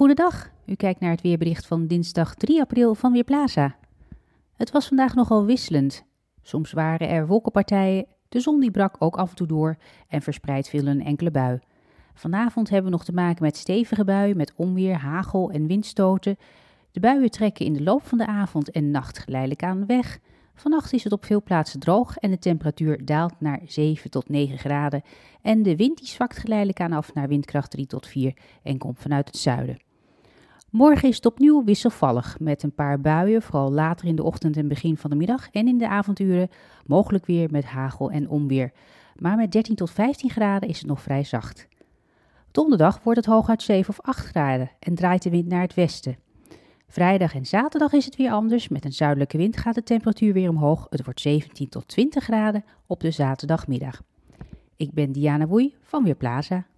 Goedendag, u kijkt naar het weerbericht van dinsdag 3 april van Weerplaza. Het was vandaag nogal wisselend. Soms waren er wolkenpartijen, de zon die brak ook af en toe door en verspreid viel een enkele bui. Vanavond hebben we nog te maken met stevige buien met onweer, hagel en windstoten. De buien trekken in de loop van de avond en nacht geleidelijk aan weg. Vannacht is het op veel plaatsen droog en de temperatuur daalt naar 7 tot 9 graden. En de wind die zwakt geleidelijk aan af naar windkracht 3 tot 4 en komt vanuit het zuiden. Morgen is het opnieuw wisselvallig met een paar buien, vooral later in de ochtend en begin van de middag en in de avonduren, mogelijk weer met hagel en onweer. Maar met 13 tot 15 graden is het nog vrij zacht. Donderdag wordt het hooguit 7 of 8 graden en draait de wind naar het westen. Vrijdag en zaterdag is het weer anders. Met een zuidelijke wind gaat de temperatuur weer omhoog. Het wordt 17 tot 20 graden op de zaterdagmiddag. Ik ben Diana Woei van Weerplaza.